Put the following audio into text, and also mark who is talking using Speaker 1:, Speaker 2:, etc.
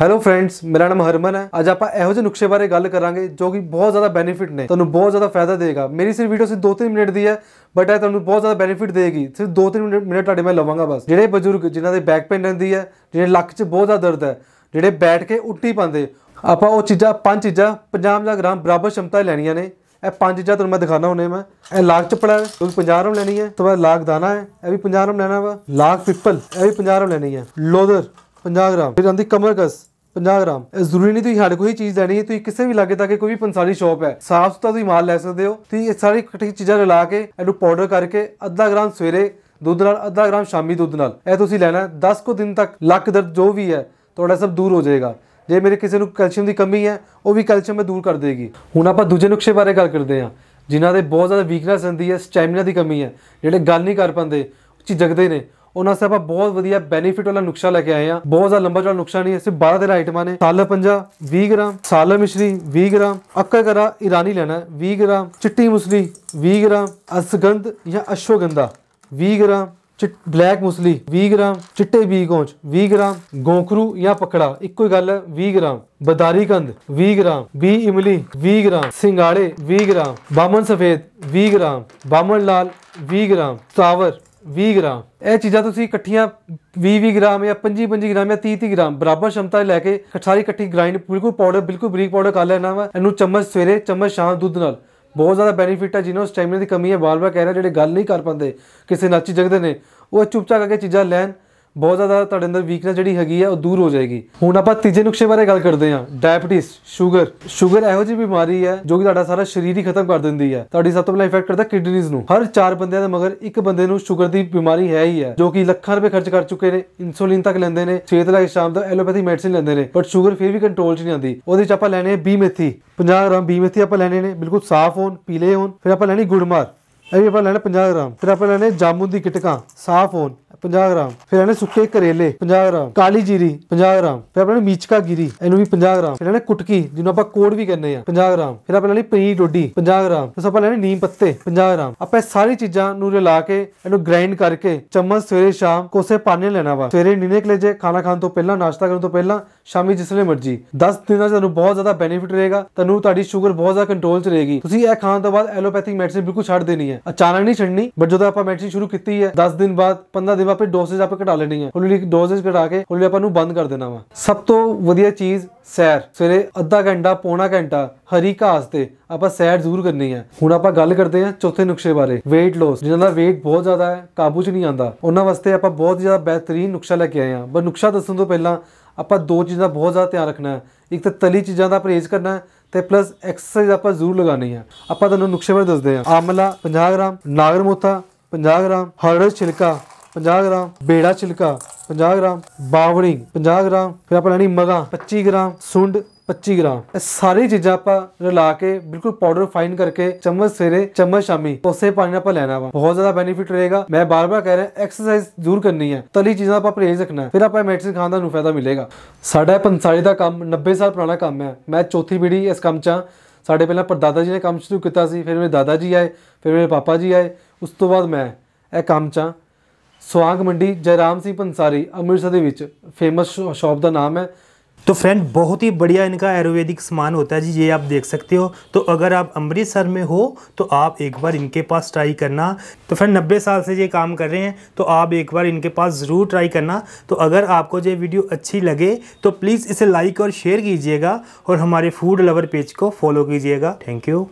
Speaker 1: hello friends ਮੇਰਾ ਨਾਮ ਹਰਮਨ ਹੈ ਅੱਜ ਆਪਾਂ ਇਹੋ ਜਿਹੇ ਨੁਕਸੇ ਬਾਰੇ ਗੱਲ ਕਰਾਂਗੇ ਜੋ ਕਿ ਬਹੁਤ ਜ਼ਿਆਦਾ ਬੈਨੀਫਿਟ ਨੇ ਤੁਹਾਨੂੰ ਬਹੁਤ ਜ਼ਿਆਦਾ ਫਾਇਦਾ ਦੇਗਾ ਮੇਰੀ ਸਿਰ ਵੀਡੀਓ ਸਿਰ 2-3 ਮਿੰਟ ਦੀ ਹੈ ਬਟ ਇਹ ਤੁਹਾਨੂੰ ਬਹੁਤ ਜ਼ਿਆਦਾ ਬੈਨੀਫਿਟ ਦੇਗੀ ਸਿਰ 2-3 ਮਿੰਟ ਤੁਹਾਡੇ ਮੈਂ ਲਵਾਂਗਾ ਬਸ ਜਿਹੜੇ ਬਜ਼ੁਰਗ ਜਿਨ੍ਹਾਂ ਦੇ ਬੈਕ ਪੇਨ ਰਹਿੰਦੀ ਹੈ ਜਿਹੜੇ ਲੱਕ 'ਚ ਬਹੁਤ ਜ਼ਿਆਦਾ ਦਰਦ ਹੈ ਜਿਹੜੇ ਬੈਠ ਕੇ ਉੱਟੀ ਪਾਉਂਦੇ ਆਪਾਂ ਉਹ ਚੀਜ਼ਾਂ ਪੰਜ ਚੀਜ਼ਾਂ 50 ਗ੍ਰਾਮ ਬਰਾਬਰ ਸ਼ਮਤਾ ਲੈਣੀਆਂ ਨੇ ਇਹ ਪੰਜ ਚੀਜ਼ਾਂ ਤੁਹਾਨੂੰ ਮੈਂ ਦਿਖਾਣਾ ਹੁੰਨੇ ਮੈਂ ਇਹ ਲਾਗ ਚਪੜਾ ਕਿਉਂਕਿ 50 ਰਮ ਲੈਣੀ ਹੈ ਤੋਂ ਬਾਅਦ ਲਾਗ ਦਾਣਾ ਹੈ ਇਹ ਵੀ 50 ਰਮ ਲੈਣਾ ਵਾ ਲਾਗ ਪਿੱਪਲ ਇਹ ਵੀ 50 ਰਮ ਲੈਣੀ ਹੈ ਲੋਦਰ 50 ਗ੍ਰਾਮ ਫਿਰ ਆਂਦੀ ਕਮਰਕਸ 50 ਗ੍ਰਾਮ ਇਹ ਜ਼ਰੂਰੀ ਨਹੀਂ ਤੁਸੀਂ ਸਾਡੇ ਕੋਈ ਚੀਜ਼ ਲੈਣੀ ਹੈ ਤੁਸੀਂ ਕਿਸੇ ਵੀ ਲਾਗੇ ਤਾਕੇ ਕੋਈ ਵੀ ਪੰਸਾਰੀ ਸ਼ਾਪ ਹੈ ਸਾਫ ਸੁਥਰਾ ਤੁਸੀਂ ਮਾਲ ਲੈ ਸਕਦੇ ਹੋ ਤੁਸੀਂ ਇਹ ਸਾਰੀ ਇਕੱਠੀ ਚੀਜ਼ਾਂ ਰਲਾ ਕੇ ਇਹਨੂੰ ਪਾਊਡਰ ਕਰਕੇ ਅੱਧਾ ਗ੍ਰਾਮ ਸਵੇਰੇ ਦੁੱਧ ਨਾਲ ਅੱਧਾ ਗ੍ਰਾਮ ਸ਼ਾਮੀ ਦੁੱਧ ਨਾਲ ਇਹ ਤੁਸੀਂ ਲੈਣਾ 10 ਕੋ ਦਿਨ ਤੱਕ ਲੱਕ ਦਰਦ ਜੋ ਵੀ ਹੈ ਤੁਹਾਡਾ ਸਭ ਦੂਰ ਹੋ ਜਾਏਗਾ ਜੇ ਮੇਰੇ ਕਿਸੇ ਨੂੰ ਕੈਲਸ਼ੀਅਮ ਦੀ ਕਮੀ ਹੈ ਉਹ ਵੀ ਕੈਲਸ਼ੀਅਮ ਮੈਂ ਦੂਰ ਕਰ ਦੇਗੀ ਹੁਣ ਆਪਾਂ ਦੂਜੇ ਨੁਕਸੇ ਬਾਰੇ ਗੱਲ ਕਰਦੇ ਹਾਂ ਜਿਨ੍ਹਾਂ ਦੇ ਬਹੁਤ ਜ਼ਿਆਦਾ ਵੀਕਨੈਸ ਹੁੰਦੀ ਹੈ ਸਟੈਮਿਨਾ ਦੀ ਕਮੀ ਹੈ ਜਿਹੜੇ ਗੱਲ ਨਹੀਂ ਕਰ ਪਾਉਂਦੇ ਚੀਜ਼ ਜਗਦੇ ਨੇ ਉਹਨਾਂ ਸੇ ਬਹੁਤ ਵਧੀਆ ਬੈਨੀਫਿਟ ਵਾਲਾ ਨੁਕਸ਼ਾ ਲੈ ਕੇ ਆਏ ਆ ਬਹੁਤ ਜ਼ਿਆਦਾ ਲੰਬਾ ਚੌੜਾ ਨੁਕਸ਼ਾ ਨਹੀਂ ਹੈ ਸਿਰਫ 12 ਦੇ ਆਈਟਮਾਂ ਨੇ ਸਾਲ ਪੰਜਾ 20 ਗ੍ਰਾਮ ਸਾਲ ਮਿਸ਼ਰੀ 20 ਗ੍ਰਾਮ ਅੱਕਾ ਕਰਾ ਇਰਾਨੀ ਲੈਣਾ 20 ਗ੍ਰਾਮ ਚਿੱਟੀ ਮੁਸਲੀ 20 ਗ੍ਰਾਮ ਅਸਗੰਧ ਜਾਂ ਅਸ਼ਵਗੰਧਾ 20 ਗ੍ਰਾਮ ਬਲੈਕ ਮੁਸਲੀ 20 ਗ੍ਰਾਮ ਚਿੱਟੇ ਬੀ ਗੋਂਚ 20 ਗ੍ਰਾਮ ਗੋਖਰੂ ਜਾਂ ਪਕੜਾ ਇੱਕੋ ਹੀ ਗੱਲ 20 ਗ੍ਰਾਮ ਬਦਾਰੀ ਕੰਦ 20 ਗ੍ਰਾਮ ਬੀ ਇਮਲੀ 20 ਗ੍ਰਾਮ ਸਿੰਗਾੜੇ 20 ਗ੍ਰਾਮ ਬਾਮਨ ਸਫੇਦ 20 ਗ੍ਰਾਮ ਬਾਮਨ ਲਾਲ 20 ਗ੍ਰਾਮ ਤਾਵਰ 20 ਗ੍ਰਾਮ ਇਹ ਚੀਜ਼ਾਂ ਤੁਸੀਂ ਇਕੱਠੀਆਂ 20-20 ਗ੍ਰਾਮ ਜਾਂ 25-25 ਗ੍ਰਾਮ ਜਾਂ 30-30 ਗ੍ਰਾਮ ਬਰਾਬਰ ਸ਼ਮਤਾ ਲੈ ਕੇ ਸਾਰੀ ਇਕੱਠੀ ਗ੍ਰਾਈਂਡ ਬਿਲਕੁਲ ਪਾਊਡਰ ਬਿਲਕੁਲ ਬਰੀਕ ਪਾਊਡਰ ਕਰ ਲੈਣਾ ਵਾ ਇਹਨੂੰ ਚਮਚ ਸਵੇਰੇ ਚਮਚ ਸ਼ਾਮ ਦੁੱਧ ਨਾਲ ਬਹੁਤ ਜ਼ਿਆਦਾ ਬੈਨੀਫਿਟ ਹੈ ਜਿਨ੍ਹਾਂ ਨੂੰ ਸਟੈਮਿਨਾ ਦੀ ਕਮੀ ਹੈ ਵਾਲਵਾ ਕਹਿ ਰਿਹਾ ਜਿਹੜੇ ਗੱਲ ਨਹੀਂ ਕਰ ਪਾਉਂਦੇ ਕਿਸੇ ਨਾਚੀ ਜਗਦੇ ਨੇ ਉਹ ਚੁੱਪਚਾਪ ਕਰਕੇ ਚੀਜ਼ਾਂ ਲੈਣ ਬਹੁਤ ਜ਼ਿਆਦਾ ਤੁਹਾਡੇ ਅੰਦਰ ਵੀਕਨੈਸ ਜਿਹੜੀ ਹੈਗੀ ਆ ਉਹ ਦੂਰ ਹੋ ਜਾਏਗੀ ਹੁਣ ਆਪਾਂ ਤੀਜੇ ਨੁਕਸੇ ਬਾਰੇ ਗੱਲ ਕਰਦੇ ਹਾਂ ਡਾਇਬੀਟਿਸ ਸ਼ੂਗਰ ਸ਼ੂਗਰ ਇਹੋ ਜੀ ਬਿਮਾਰੀ ਹੈ ਜੋ ਕਿ ਤੁਹਾਡਾ ਸਾਰਾ ਸਰੀਰ ਹੀ ਖਤਮ ਕਰ ਦਿੰਦੀ ਹੈ ਤੁਹਾਡੀ ਸਭ ਤੋਂ ਪਹਿਲਾਂ ਇਫੈਕਟ ਕਰਦਾ ਕਿਡਨੀਜ਼ ਨੂੰ ਹਰ ਚਾਰ ਬੰਦਿਆਂ ਦੇ ਮਗਰ ਇੱਕ ਬੰਦੇ ਨੂੰ ਸ਼ੂਗਰ ਦੀ ਬਿਮਾਰੀ ਹੈ ਹੀ ਹੈ ਜੋ ਕਿ ਲੱਖਾਂ ਰੁਪਏ ਖਰਚ ਕਰ ਚੁੱਕੇ ਨੇ ਇਨਸੂਲਿਨ ਤੱਕ ਲੈਂਦੇ ਨੇ 6 ਲੱਖ ਸ਼ਾਮ ਤੱਕ ਐਲੋਪੈਥੀ ਮੈਡੀਸਿਨ ਲੈਂਦੇ ਨੇ ਬਟ ਸ਼ੂਗਰ ਫਿਰ ਵੀ ਕੰਟਰੋਲ 'ਚ ਨਹੀਂ ਆਉਂਦੀ ਉਹਦੇ 'ਚ ਆਪਾਂ ਲੈਣੇ ਬੀ ਮੇਥੀ 50 ਗ੍ਰਾਮ ਬੀ ਮੇਥੀ ਆਪਾਂ ਲੈਣੇ ਨੇ ਬਿਲਕੁਲ ਸਾਫ਼ ਹੋਣ ਪੀਲੇ ਹੋਣ ਫਿਰ ਆਪਾਂ ਲੈਣੀ ਗੁੜਮਾਰ ਇਹ ਵੀ ਆਪਾਂ ਲੈਣਾ 50 ਗ੍ਰਾਮ ਫਿਰ ਆਪਾਂ ਲੈਣੇ ਜਾਮੂਨ ਦੀ ਕਿਟਕਾਂ ਸਾਫ ਹੋਣ 50 ਗ੍ਰਾਮ ਫਿਰ ਇਹਨੇ ਸੁੱਕੇ ਕਰੇਲੇ 50 ਗ੍ਰਾਮ ਕਾਲੀ ਜੀਰੀ 50 ਗ੍ਰਾਮ ਫਿਰ ਆਪਾਂ ਨੇ ਮੀਚਕਾ ਗਿਰੀ ਇਹਨੂੰ ਵੀ 50 ਗ੍ਰਾਮ ਫਿਰ ਇਹਨੇ ਕੁਟਕੀ ਜਿਹਨੂੰ ਆਪਾਂ ਕੋੜ ਵੀ ਕਹਿੰਦੇ ਆ 50 ਗ੍ਰਾਮ ਫਿਰ ਆਪਾਂ ਲੈਣੀ ਪਨੀਰ ਡੋਡੀ 50 ਗ੍ਰਾਮ ਫਿਰ ਆਪਾਂ ਲੈਣੇ ਨੀਮ ਪੱਤੇ 50 ਗ੍ਰਾਮ ਆਪਾਂ ਇਹ ਸਾਰੀ ਚੀਜ਼ਾਂ ਨੂੰ ਰਲਾ ਕੇ ਇਹਨੂੰ ਗ੍ਰਾਈਂਡ ਕਰਕੇ ਚਮਚ ਸਵੇਰੇ ਸ਼ਾਮ ਕੋਸੇ ਪਾਣੀ ਲੈਣਾ ਵਾ ਸਵੇਰੇ ਨੀਨੇ ਕਲੇ ਜੇ ਖਾਣਾ ਖਾਣ ਤੋਂ ਪਹਿਲਾਂ ਨਾਸ਼ਤਾ ਕਰਨ ਤੋਂ ਪਹਿਲਾਂ ਸ਼ਾਮੀ ਜਿਸ ਮਰਜੀ 10 ਦਿਨਾਂ ਤੁਹਾਨੂੰ ਬਹੁਤ ਜ਼ਿਆਦਾ ਬੈਨੀਫਿਟ ਰਹੇਗਾ ਤੁਹਾਨੂੰ ਤੁਹਾਡੀ ਸ਼ੂਗਰ ਬਹੁਤ ਜ਼ਿਆਦਾ ਕੰਟਰੋਲ 'ਚ ਰਹੇਗੀ ਤੁਸੀਂ ਇਹ ਖਾਣ ਤੋਂ ਬਾਅਦ ਐਲੋਪੈਥਿਕ ਮੈਡੀਸਿਨ ਬਿਲਕੁਲ ਛੱਡ ਦੇਣੀ ਹੈ ਹੈ ਅਚਾਨਕ ਨਹੀਂ ਛੱਡਣੀ ਬਟ ਜਦੋਂ ਆਪਾਂ ਮੈਡੀਸਿਨ ਸ਼ੁਰੂ ਕੀਤੀ ਹੈ 10 ਦਿਨ ਬਾਅਦ 15 ਦਿਨ ਬਾਅਦ ਡੋਸੇਜ ਆਪੇ ਘਟਾ ਲੈਣੀ ਹੈ ਲਈ ਡੋਸੇਜ ਘਟਾ ਕੇ ਲਈ ਆਪਾਂ ਨੂੰ ਬੰਦ ਕਰ ਦੇਣਾ ਵਾ ਸਭ ਤੋਂ ਵਧੀਆ ਚੀਜ਼ ਸੈਰ ਸਵੇਰੇ ਅੱਧਾ ਘੰਟਾ ਪੌਣਾ ਘੰਟਾ ਹਰੀ ਘਾਸ ਤੇ ਆਪਾਂ ਸੈਰ ਜ਼ਰੂਰ ਕਰਨੀ ਹੈ ਹੁਣ ਆਪਾਂ ਗੱਲ ਕਰਦੇ ਹਾਂ ਚੌਥੇ ਨੁਕਸ਼ੇ ਬਾਰੇ weight loss ਜਿਨ੍ਹਾਂ ਦਾ weight ਬਹੁਤ ਜ਼ਿਆਦਾ ਹੈ ਕਾਬੂ 'ਚ ਨਹੀਂ ਆਂਦਾ ਉਹਨਾਂ ਵਾਸਤੇ ਆਪਾਂ ਬਹੁਤ ਜ਼ਿਆਦਾ ਬਿਹਤਰੀਨ ਨੁਕਸ਼ਾ ਲੈ ਕੇ ਆਏ ਹਾਂ ਪਰ ਨੁਕਸ਼ਾ ਦੱਸਣ ਤੋਂ ਪਹਿਲਾਂ ਆਪਾਂ ਦੋ ਚੀਜ਼ਾਂ ਦਾ ਬਹੁਤ ਜ਼ਿਆਦਾ ਧਿਆਨ ਰੱਖਣਾ ਹੈ ਇੱਕ ਤਾਂ ਤਲੀ ਚੀਜ਼ਾਂ ਦਾ ਪਰਹੇਜ਼ ਕਰਨਾ ਹੈ ਤੇ ਪਲੱਸ ਐਕਸਰਸਾਈਜ਼ ਆਪਾਂ ਜ਼ਰੂਰ ਲਗਾਣੀ ਹੈ ਆਪਾਂ ਤੁਹਾਨੂੰ ਨੁਕਸ਼ੇ ਬਾਰੇ ਦੱਸਦੇ ਹਾਂ ਆਮਲਾ 50 ਗ੍ਰਾਮ ਨਾਗਰ ਮੋਤਾ 50 ਗ੍ਰਾਮ ਹਰੜ ਛਿਲਕਾ 50 ਗ੍ਰਾਮ ਬੇੜਾ ਛਿਲਕਾ 50 ਗ੍ਰਾਮ ਬਾਵੜੀ 50 ਗ੍ਰਾਮ ਫਿਰ ਆਪਾਂ ਲੈਣੀ ਮਗਾ 25 ਗ੍ਰਾਮ ਸੁੰਡ 25 ਗ੍ਰਾਮ ਇਹ ਸਾਰੀ ਚੀਜ਼ਾਂ ਆਪਾਂ ਰਲਾ ਕੇ ਬਿਲਕੁਲ ਪਾਊਡਰ ਫਾਈਨ ਕਰਕੇ ਚਮਚ ਸਵੇਰੇ ਚਮਚ ਸ਼ਾਮੀ ਉਸੇ ਪਾਣੀ ਨਾਲ ਆਪਾਂ ਲੈਣਾ ਵਾ ਬਹੁਤ ਜ਼ਿਆਦਾ ਬੈਨੀਫਿਟ ਰਹੇਗਾ ਮੈਂ ਬਾਰ-ਬਾਰ ਕਹਿ ਰਿਹਾ ਐਕਸਰਸਾਈਜ਼ ਜ਼ਰੂਰ ਕਰਨੀ ਹੈ ਤਲੀ ਚੀਜ਼ਾਂ ਆਪਾਂ ਪਰਹੇਜ਼ ਰੱਖਣਾ ਫਿਰ ਆਪਾਂ ਮੈਡੀਸਨ ਖਾਣ ਦਾ ਨੂੰ ਫਾਇਦਾ ਮਿਲੇਗਾ ਸਾਡਾ ਪੰਸਾਰੀ ਦਾ ਕੰਮ 90 ਸਾਲ ਪੁਰਾਣਾ ਕੰਮ ਹੈ ਮੈਂ ਚੌਥੀ ਪੀੜ੍ਹੀ ਇਸ ਕੰਮ 'ਚ ਸਾਡੇ ਪਹਿਲਾਂ ਪਰਦਾਦਾ ਜੀ ਨੇ ਕੰਮ ਸ਼ੁਰੂ ਕੀਤਾ ਸੀ ਫਿਰ ਮੇਰੇ ਦਾਦਾ ਜੀ ਆਏ ਫਿਰ ਮੇਰੇ ਪਾਪਾ ਜੀ ਆਏ ਉਸ ਤੋਂ ਬਾਅਦ ਮੈਂ ਇਹ ਕੰਮ 'ਚ ਸਵਾਗ ਮੰਡੀ ਜੈਰਾਮ ਸਿੰਘ ਪੰਸਾਰੀ ਅੰਮ੍ਰਿਤਸਰ ਦੇ ਵਿੱਚ ਫੇਮਸ ਸ਼ਾਪ ਦਾ ਨਾਮ ਹੈ तो फ्रेंड बहुत ही बढ़िया इनका आयुर्वेदिक सामान होता है जी ये आप देख सकते हो तो अगर आप अमृतसर में हो तो आप एक बार इनके पास ट्राई करना तो फ्रेंड नब्बे साल से ये काम कर रहे हैं तो आप एक बार इनके पास ज़रूर ट्राई करना तो अगर आपको ये वीडियो अच्छी लगे तो प्लीज़ इसे लाइक और शेयर कीजिएगा और हमारे फूड लवर पेज को फॉलो कीजिएगा थैंक यू